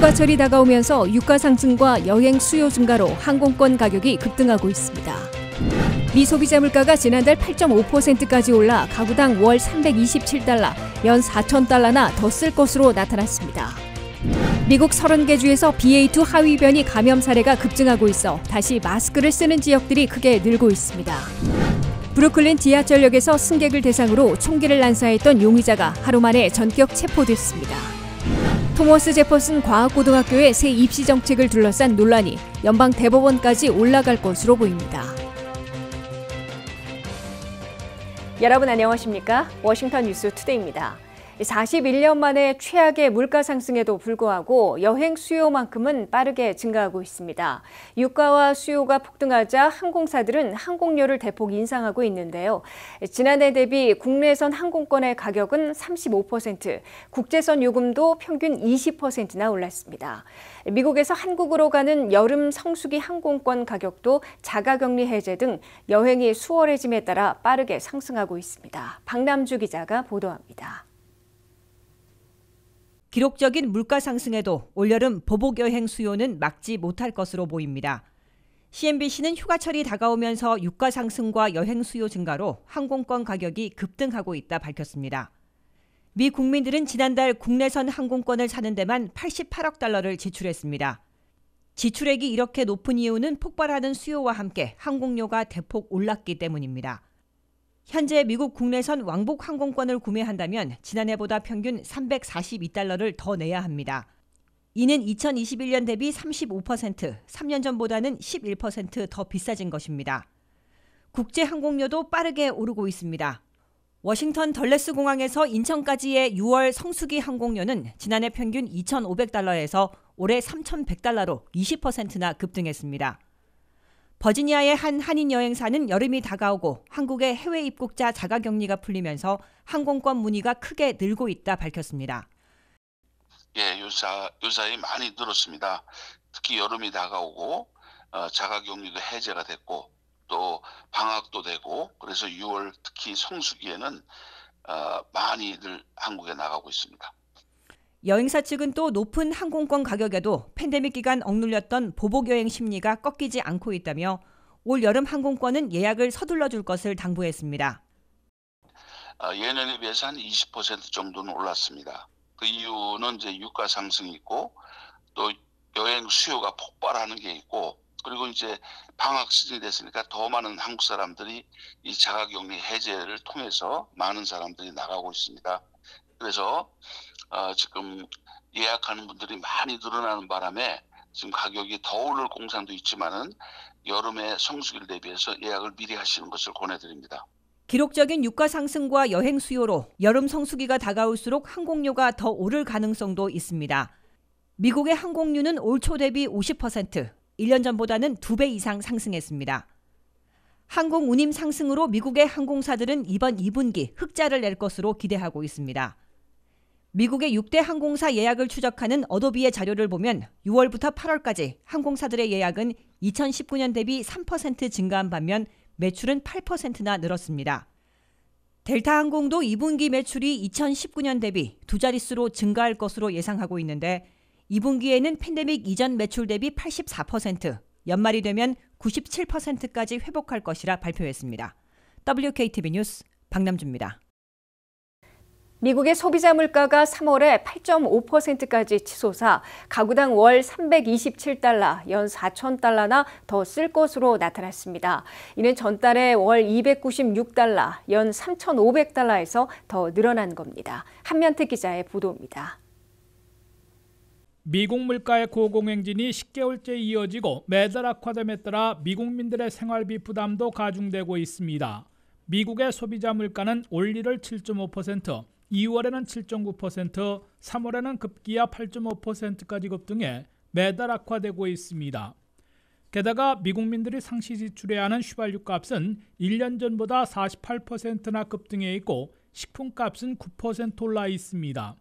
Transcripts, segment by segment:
휴가철이 다가오면서 유가 상승과 여행 수요 증가로 항공권 가격이 급등하고 있습니다. 미 소비자 물가가 지난달 8.5%까지 올라 가구당 월 327달러, 연4천달러나더 쓸 것으로 나타났습니다. 미국 30개 주에서 BA2 하위 변이 감염 사례가 급증하고 있어 다시 마스크를 쓰는 지역들이 크게 늘고 있습니다. 브루클린 지하철역에서 승객을 대상으로 총기를 난사했던 용의자가 하루 만에 전격 체포됐습니다. 토머스 제퍼슨 과학고등학교의 새 입시 정책을 둘러싼 논란이 연방 대법원까지 올라갈 것으로 보입니다. 여러분 안녕하십니까? 워싱턴 뉴스 투데이입니다. 41년 만에 최악의 물가 상승에도 불구하고 여행 수요만큼은 빠르게 증가하고 있습니다. 유가와 수요가 폭등하자 항공사들은 항공료를 대폭 인상하고 있는데요. 지난해 대비 국내선 항공권의 가격은 35%, 국제선 요금도 평균 20%나 올랐습니다. 미국에서 한국으로 가는 여름 성수기 항공권 가격도 자가격리 해제 등 여행이 수월해짐에 따라 빠르게 상승하고 있습니다. 박남주 기자가 보도합니다. 기록적인 물가 상승에도 올여름 보복 여행 수요는 막지 못할 것으로 보입니다. CNBC는 휴가철이 다가오면서 유가 상승과 여행 수요 증가로 항공권 가격이 급등하고 있다 밝혔습니다. 미 국민들은 지난달 국내선 항공권을 사는 데만 88억 달러를 지출했습니다. 지출액이 이렇게 높은 이유는 폭발하는 수요와 함께 항공료가 대폭 올랐기 때문입니다. 현재 미국 국내선 왕복 항공권을 구매한다면 지난해보다 평균 342달러를 더 내야 합니다. 이는 2021년 대비 35%, 3년 전보다는 11%더 비싸진 것입니다. 국제 항공료도 빠르게 오르고 있습니다. 워싱턴 덜레스 공항에서 인천까지의 6월 성수기 항공료는 지난해 평균 2,500달러에서 올해 3,100달러로 20%나 급등했습니다. 버지니아의 한 한인 여행사는 여름이 다가오고 한국의 해외 입국자 자가 격리가 풀리면서 항공권 문의가 크게 늘고 있다 밝혔습니다. 예, 요사 요사이 많이 늘었습니다. 특히 여름이 다가오고 어, 자가 격리도 해제가 됐고 또 방학도 되고 그래서 6월 특히 성수기에는 어, 많이들 한국에 나가고 있습니다. 여행사 측은 또 높은 항공권 가격에도 팬데믹 기간 억눌렸던 보복 여행 심리가 꺾이지 않고 있다며 올 여름 항공권은 예약을 서둘러 줄 것을 당부했습니다. 아, 예년에 비해서 한 20% 정도는 올랐습니다. 그 이유는 이제 유가 상승이 있고 또 여행 수요가 폭발하는 게 있고 그리고 이제 방학 시즌이 됐으니까 더 많은 한국 사람들이 이 자가격리 해제를 통해서 많은 사람들이 나가고 있습니다. 그래서 어, 지금 예약하는 분들이 많이 늘어나는 바람에 지금 가격이 더 오를 공산도 있지만은 여름의 성수기를 대비해서 예약을 미리 하시는 것을 권해드립니다. 기록적인 유가 상승과 여행 수요로 여름 성수기가 다가올수록 항공료가 더 오를 가능성도 있습니다. 미국의 항공료는 올초 대비 50%, 1년 전보다는 2배 이상 상승했습니다. 항공 운임 상승으로 미국의 항공사들은 이번 2분기 흑자를 낼 것으로 기대하고 있습니다. 미국의 6대 항공사 예약을 추적하는 어도비의 자료를 보면 6월부터 8월까지 항공사들의 예약은 2019년 대비 3% 증가한 반면 매출은 8%나 늘었습니다. 델타 항공도 2분기 매출이 2019년 대비 두 자릿수로 증가할 것으로 예상하고 있는데 2분기에는 팬데믹 이전 매출 대비 84%, 연말이 되면 97%까지 회복할 것이라 발표했습니다. WKTV 뉴스 박남주입니다. 미국의 소비자 물가가 3월에 8.5%까지 치솟아 가구당 월 327달러, 연 4,000달러나 더 쓸 것으로 나타났습니다. 이는 전달에 월 296달러, 연 3,500달러에서 더 늘어난 겁니다. 한면태 기자의 보도입니다. 미국 물가의 고공행진이 10개월째 이어지고 매달 악화됨에 따라 미국민들의 생활비 부담도 가중되고 있습니다. 미국의 소비자 물가는 올리를 7.5%, 2월에는 7.9%, 3월에는 급기야 8.5%까지 급등해 매달 악화되고 있습니다. 게다가 미국민들이 상시 지출해야 하는 휘발유 값은 1년 전보다 48%나 급등해 있고 식품값은 9% 올라 있습니다.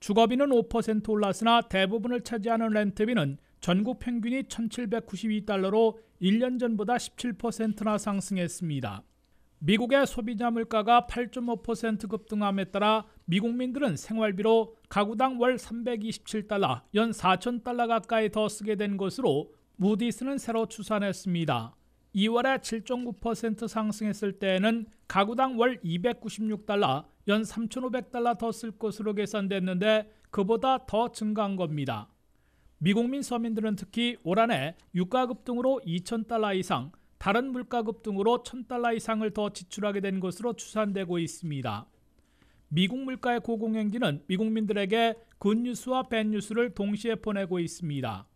주거비는 5% 올랐으나 대부분을 차지하는 렌트비는 전국 평균이 1,792달러로 1년 전보다 17%나 상승했습니다. 미국의 소비자 물가가 8.5% 급등함에 따라 미국민들은 생활비로 가구당 월 327달러, 연 4,000달러 가까이 더 쓰게 된 것으로 무디스는 새로 추산했습니다. 2월에 7.9% 상승했을 때에는 가구당 월 296달러, 연 3,500달러 더 쓸 것으로 계산됐는데 그보다 더 증가한 겁니다. 미국민 서민들은 특히 올 한해 유가 급등으로 2,000달러 이상, 다른 물가급 등으로 1000달러 이상을 더 지출하게 된 것으로 추산되고 있습니다. 미국 물가의 고공행진은 미국민들에게 굿뉴스와 밴뉴스를 동시에 보내고 있습니다.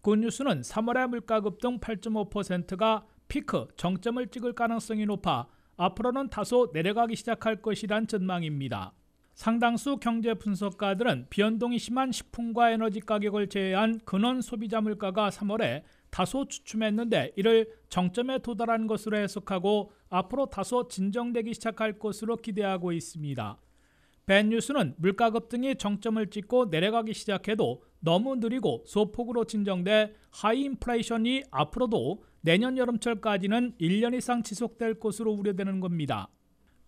굿뉴스는 3월의 물가급 등 8.5%가 피크, 정점을 찍을 가능성이 높아 앞으로는 다소 내려가기 시작할 것이란 전망입니다. 상당수 경제 분석가들은 변동이 심한 식품과 에너지 가격을 제외한 근원 소비자 물가가 3월에 다소 주춤했는데 이를 정점에 도달한 것으로 해석하고 앞으로 다소 진정되기 시작할 것으로 기대하고 있습니다. 벤 뉴스는 물가 급등이 정점을 찍고 내려가기 시작해도 너무 느리고 소폭으로 진정돼 하이 인플레이션이 앞으로도 내년 여름철까지는 1년 이상 지속될 것으로 우려되는 겁니다.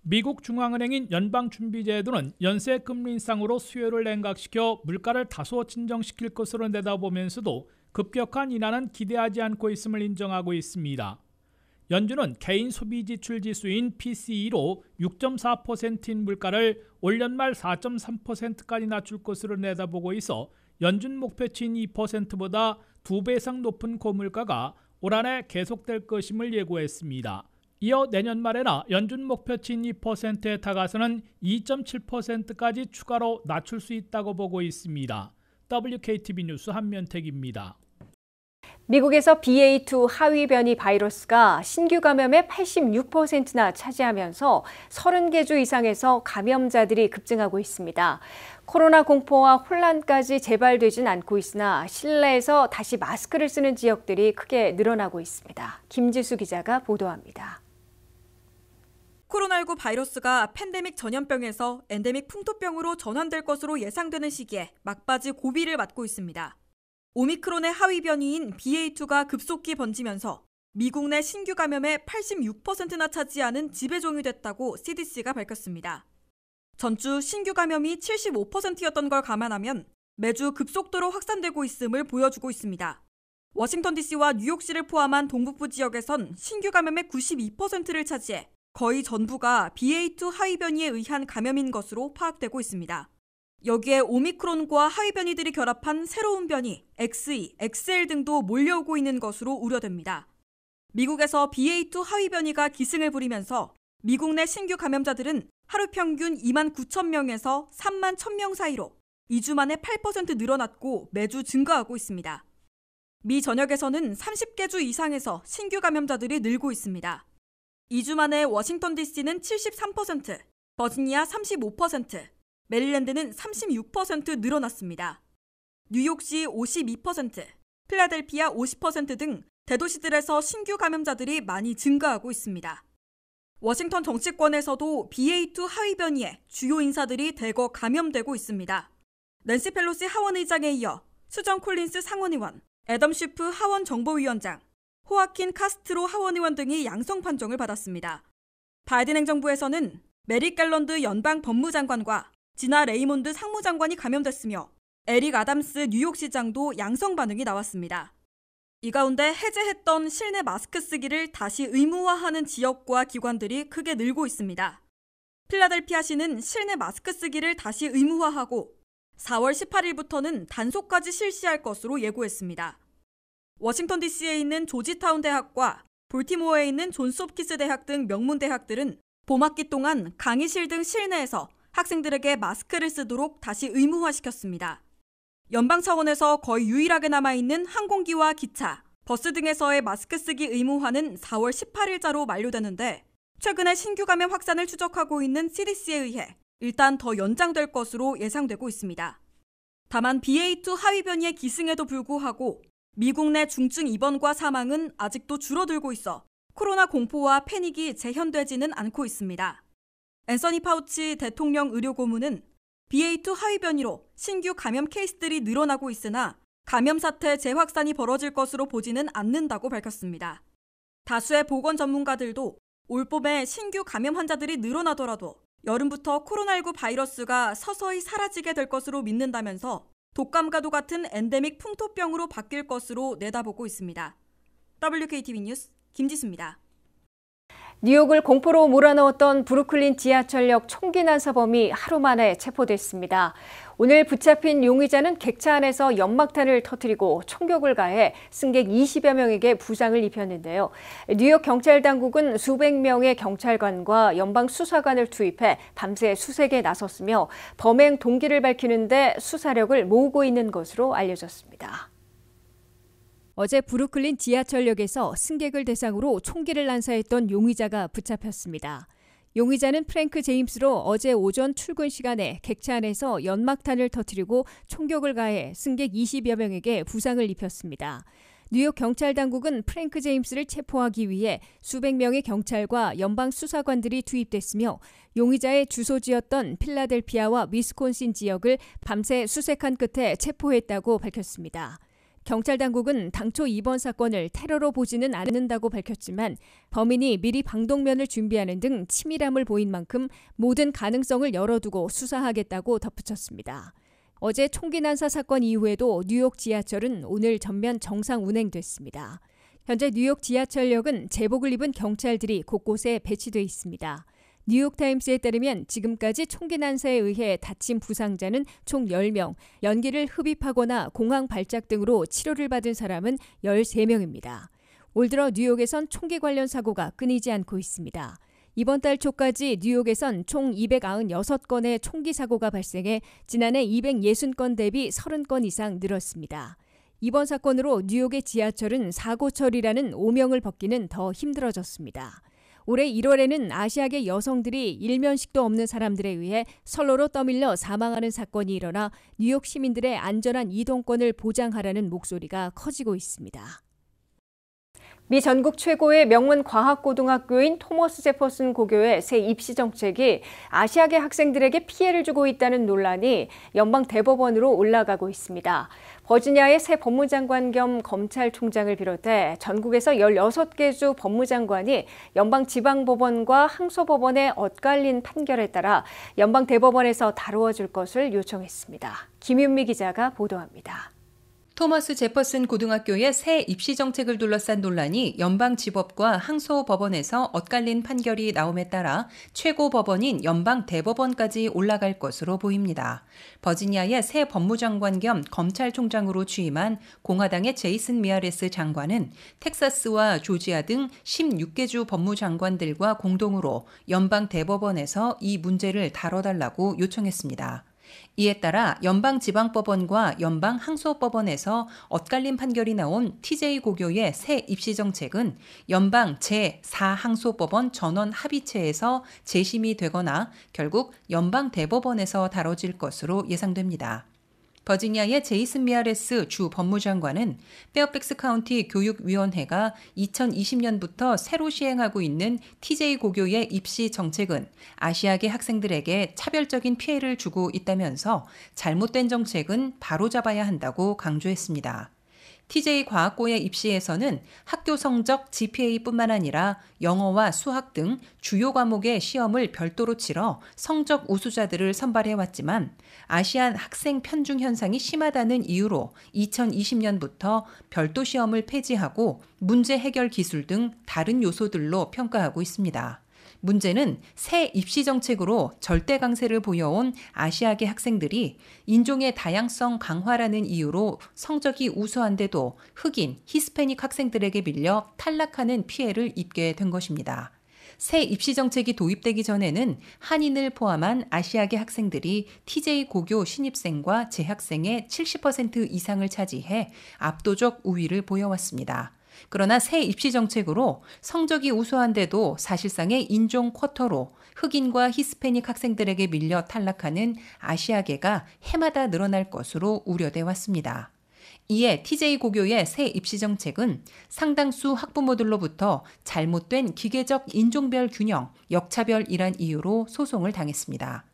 미국 중앙은행인 연방준비제도는 연쇄 금리 인상으로 수요를 냉각시켜 물가를 다소 진정시킬 것으로 내다보면서도 급격한 인하는 기대하지 않고 있음을 인정하고 있습니다. 연준은 개인 소비 지출 지수인 PCE로 6.4%인 물가를 올 연말 4.3%까지 낮출 것으로 내다보고 있어 연준 목표치인 2%보다 2배 이상 높은 고물가가 올 한해 계속될 것임을 예고했습니다. 이어 내년 말에나 연준 목표치인 2%에 다가서는 2.7%까지 추가로 낮출 수 있다고 보고 있습니다. WKTV 뉴스 한면택입니다. 미국에서 BA2 하위 변이 바이러스가 신규 감염의 86%나 차지하면서 30개 주 이상에서 감염자들이 급증하고 있습니다. 코로나 공포와 혼란까지 재발되진 않고 있으나 실내에서 다시 마스크를 쓰는 지역들이 크게 늘어나고 있습니다. 김지수 기자가 보도합니다. 코로나19 바이러스가 팬데믹 전염병에서 엔데믹 풍토병으로 전환될 것으로 예상되는 시기에 막바지 고비를 맞고 있습니다. 오미크론의 하위 변이인 BA2가 급속히 번지면서 미국 내 신규 감염의 86%나 차지하는 지배종이 됐다고 CDC가 밝혔습니다. 전주 신규 감염이 75%였던 걸 감안하면 매주 급속도로 확산되고 있음을 보여주고 있습니다. 워싱턴 DC와 뉴욕시를 포함한 동북부 지역에선 신규 감염의 92%를 차지해 거의 전부가 BA2 하위 변이에 의한 감염인 것으로 파악되고 있습니다. 여기에 오미크론과 하위 변이들이 결합한 새로운 변이 XE, XL 등도 몰려오고 있는 것으로 우려됩니다. 미국에서 BA2 하위 변이가 기승을 부리면서 미국 내 신규 감염자들은 하루 평균 2만 9천 명에서 3만 1천 명 사이로 2주 만에 8% 늘어났고 매주 증가하고 있습니다. 미 전역에서는 30개 주 이상에서 신규 감염자들이 늘고 있습니다. 2주 만에 워싱턴 DC는 73%, 버지니아 35%, 메릴랜드는 36% 늘어났습니다. 뉴욕시 52%, 필라델피아 50%등 대도시들에서 신규 감염자들이 많이 증가하고 있습니다. 워싱턴 정치권에서도 BA2 하위 변이에 주요 인사들이 대거 감염되고 있습니다. 낸시 펠로시 하원의장에 이어 수정 콜린스 상원의원, 애덤 슈프 하원 정보위원장, 호아킨 카스트로 하원의원 등이 양성 판정을 받았습니다. 바이든 행정부에서는 메리 갤런드 연방 법무장관과 지나 레이몬드 상무장관이 감염됐으며 에릭 아담스 뉴욕시장도 양성 반응이 나왔습니다. 이 가운데 해제했던 실내 마스크 쓰기를 다시 의무화하는 지역과 기관들이 크게 늘고 있습니다. 필라델피아시는 실내 마스크 쓰기를 다시 의무화하고 4월 18일부터는 단속까지 실시할 것으로 예고했습니다. 워싱턴 DC에 있는 조지타운 대학과 볼티모어에 있는 존스홉키스 대학 등 명문 대학들은 봄 학기 동안 강의실 등 실내에서 학생들에게 마스크를 쓰도록 다시 의무화시켰습니다. 연방 차원에서 거의 유일하게 남아있는 항공기와 기차, 버스 등에서의 마스크 쓰기 의무화는 4월 18일자로 만료되는데 최근에 신규 감염 확산을 추적하고 있는 CDC에 의해 일단 더 연장될 것으로 예상되고 있습니다. 다만 BA2 하위 변이의 기승에도 불구하고 미국 내 중증 입원과 사망은 아직도 줄어들고 있어 코로나 공포와 패닉이 재현되지는 않고 있습니다. 앤서니 파우치 대통령 의료 고문은 BA2 하위 변이로 신규 감염 케이스들이 늘어나고 있으나 감염 사태 재확산이 벌어질 것으로 보지는 않는다고 밝혔습니다. 다수의 보건 전문가들도 올 봄에 신규 감염 환자들이 늘어나더라도 여름부터 코로나19 바이러스가 서서히 사라지게 될 것으로 믿는다면서 독감과도 같은 엔데믹 풍토병으로 바뀔 것으로 내다보고 있습니다. WKTV 뉴스 김지수입니다. 뉴욕을 공포로 몰아넣었던 브루클린 지하철역 총기 난사범이 하루 만에 체포됐습니다. 오늘 붙잡힌 용의자는 객차 안에서 연막탄을 터뜨리고 총격을 가해 승객 20여 명에게 부상을 입혔는데요. 뉴욕 경찰 당국은 수백 명의 경찰관과 연방 수사관을 투입해 밤새 수색에 나섰으며 범행 동기를 밝히는데 수사력을 모으고 있는 것으로 알려졌습니다. 어제 브루클린 지하철역에서 승객을 대상으로 총기를 난사했던 용의자가 붙잡혔습니다. 용의자는 프랭크 제임스로 어제 오전 출근 시간에 객차 안에서 연막탄을 터뜨리고 총격을 가해 승객 20여 명에게 부상을 입혔습니다. 뉴욕 경찰 당국은 프랭크 제임스를 체포하기 위해 수백 명의 경찰과 연방 수사관들이 투입됐으며 용의자의 주소지였던 필라델피아와 위스콘신 지역을 밤새 수색한 끝에 체포했다고 밝혔습니다. 경찰 당국은 당초 이번 사건을 테러로 보지는 않는다고 밝혔지만 범인이 미리 방독면을 준비하는 등 치밀함을 보인 만큼 모든 가능성을 열어두고 수사하겠다고 덧붙였습니다. 어제 총기 난사 사건 이후에도 뉴욕 지하철은 오늘 전면 정상 운행됐습니다. 현재 뉴욕 지하철역은 제복을 입은 경찰들이 곳곳에 배치돼 있습니다. 뉴욕타임스에 따르면 지금까지 총기 난사에 의해 다친 부상자는 총 10명, 연기를 흡입하거나 공황 발작 등으로 치료를 받은 사람은 13명입니다. 올 들어 뉴욕에선 총기 관련 사고가 끊이지 않고 있습니다. 이번 달 초까지 뉴욕에선 총 296건의 총기 사고가 발생해 지난해 260건 대비 30건 이상 늘었습니다. 이번 사건으로 뉴욕의 지하철은 사고 처리라는 오명을 벗기는 더 힘들어졌습니다. 올해 1월에는 아시아계 여성들이 일면식도 없는 사람들에 의해 선로로 떠밀려 사망하는 사건이 일어나 뉴욕 시민들의 안전한 이동권을 보장하라는 목소리가 커지고 있습니다. 미 전국 최고의 명문 과학고등학교인 토머스 제퍼슨 고교의 새 입시 정책이 아시아계 학생들에게 피해를 주고 있다는 논란이 연방 대법원으로 올라가고 있습니다. 버지니아의 새 법무장관 겸 검찰총장을 비롯해 전국에서 16개 주 법무장관이 연방 지방법원과 항소법원의 엇갈린 판결에 따라 연방 대법원에서 다루어질 것을 요청했습니다. 김윤미 기자가 보도합니다. 토마스 제퍼슨 고등학교의 새 입시 정책을 둘러싼 논란이 연방 지법과 항소 법원에서 엇갈린 판결이 나옴에 따라 최고 법원인 연방 대법원까지 올라갈 것으로 보입니다. 버지니아의 새 법무장관 겸 검찰총장으로 취임한 공화당의 제이슨 미아레스 장관은 텍사스와 조지아 등 16개 주 법무장관들과 공동으로 연방 대법원에서 이 문제를 다뤄달라고 요청했습니다. 이에 따라 연방지방법원과 연방항소법원에서 엇갈린 판결이 나온 TJ 고교의 새 입시 정책은 연방 제4항소법원 전원 합의체에서 재심이 되거나 결국 연방대법원에서 다뤄질 것으로 예상됩니다. 버지니아의 제이슨 미아레스 주 법무장관은 페어팩스 카운티 교육위원회가 2020년부터 새로 시행하고 있는 TJ 고교의 입시 정책은 아시아계 학생들에게 차별적인 피해를 주고 있다면서 잘못된 정책은 바로잡아야 한다고 강조했습니다. t j 과학고의 입시에서는 학교 성적 GPA뿐만 아니라 영어와 수학 등 주요 과목의 시험을 별도로 치러 성적 우수자들을 선발해 왔지만 아시안 학생 편중 현상이 심하다는 이유로 2020년부터 별도 시험을 폐지하고 문제 해결 기술 등 다른 요소들로 평가하고 있습니다. 문제는 새 입시 정책으로 절대 강세를 보여온 아시아계 학생들이 인종의 다양성 강화라는 이유로 성적이 우수한데도 흑인, 히스패닉 학생들에게 밀려 탈락하는 피해를 입게 된 것입니다. 새 입시 정책이 도입되기 전에는 한인을 포함한 아시아계 학생들이 TJ 고교 신입생과 재학생의 70% 이상을 차지해 압도적 우위를 보여왔습니다. 그러나 새 입시 정책으로 성적이 우수한데도 사실상의 인종 쿼터로 흑인과 히스패닉 학생들에게 밀려 탈락하는 아시아계가 해마다 늘어날 것으로 우려돼 왔습니다. 이에 TJ 고교의 새 입시 정책은 상당수 학부모들로부터 잘못된 기계적 인종별 균형, 역차별이란 이유로 소송을 당했습니다.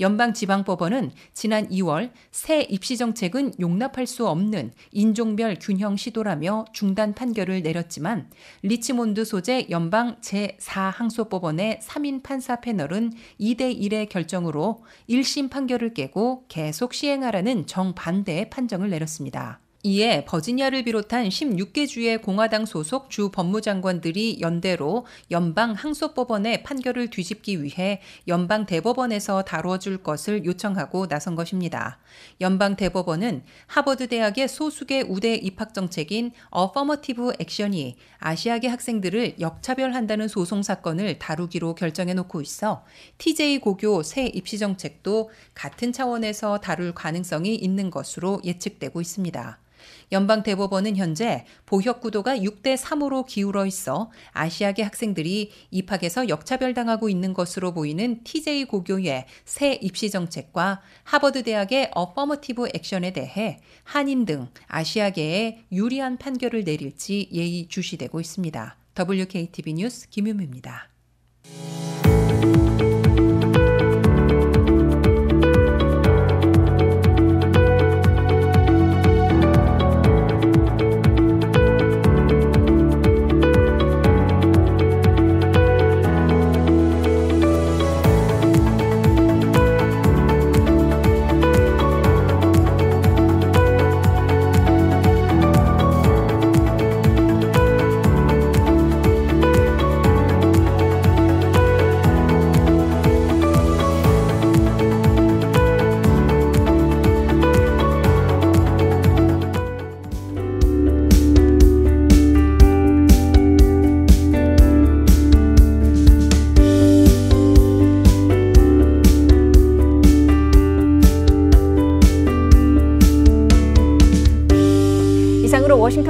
연방지방법원은 지난 2월 새 입시 정책은 용납할 수 없는 인종별 균형 시도라며 중단 판결을 내렸지만 리치몬드 소재 연방 제4항소법원의 3인 판사 패널은 2대 1의 결정으로 1심 판결을 깨고 계속 시행하라는 정반대의 판정을 내렸습니다. 이에 버지니아를 비롯한 16개 주의 공화당 소속 주 법무장관들이 연대로 연방 항소법원의 판결을 뒤집기 위해 연방 대법원에서 다뤄줄 것을 요청하고 나선 것입니다. 연방 대법원은 하버드 대학의 소수의 우대 입학 정책인 어퍼머티브 액션이 아시아계 학생들을 역차별한다는 소송 사건을 다루기로 결정해 놓고 있어 TJ 고교 새 입시 정책도 같은 차원에서 다룰 가능성이 있는 것으로 예측되고 있습니다. 연방 대법원은 현재 보혁 구도가 6대 3으로 기울어 있어 아시아계 학생들이 입학에서 역차별당하고 있는 것으로 보이는 TJ 고교의 새 입시 정책과 하버드 대학의 어퍼머티브 액션에 대해 한인 등 아시아계에 유리한 판결을 내릴지 예의 주시되고 있습니다. WKTV 뉴스 김유미입니다.